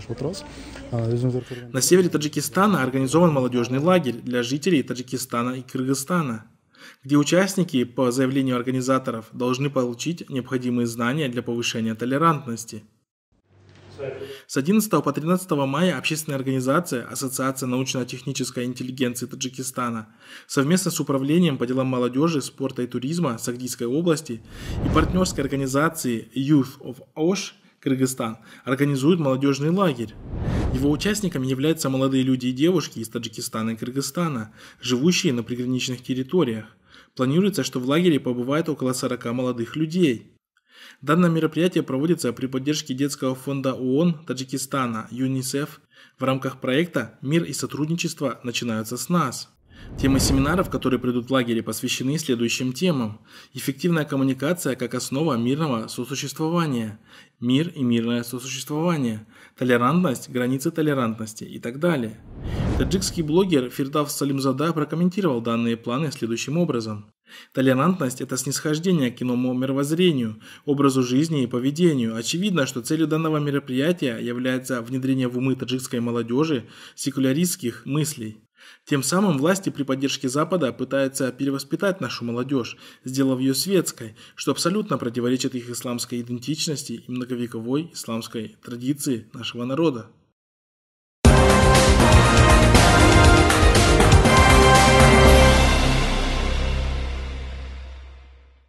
наш вопрос. А, На севере Таджикистана организован молодежный лагерь для жителей Таджикистана и Кыргызстана, где участники, по заявлению организаторов, должны получить необходимые знания для повышения толерантности. С 11 по 13 мая общественная организация Ассоциация научно-технической интеллигенции Таджикистана совместно с Управлением по делам молодежи, спорта и туризма Сагдийской области и партнерской организацией Youth of Osh – Кыргызстан, организует молодежный лагерь. Его участниками являются молодые люди и девушки из Таджикистана и Кыргызстана, живущие на приграничных территориях. Планируется, что в лагере побывает около 40 молодых людей. Данное мероприятие проводится при поддержке Детского фонда ООН Таджикистана, ЮНИСЕФ, в рамках проекта «Мир и сотрудничество начинаются с нас». Темы семинаров, которые придут в лагере, посвящены следующим темам. Эффективная коммуникация как основа мирного сосуществования, мир и мирное сосуществование, толерантность, границы толерантности и так далее. Таджикский блогер Фирдав Салимзада прокомментировал данные планы следующим образом. Толерантность – это снисхождение к иному мировоззрению, образу жизни и поведению. Очевидно, что целью данного мероприятия является внедрение в умы таджикской молодежи секуляристских мыслей. Тем самым власти при поддержке Запада пытаются перевоспитать нашу молодежь, сделав ее светской, что абсолютно противоречит их исламской идентичности и многовековой исламской традиции нашего народа.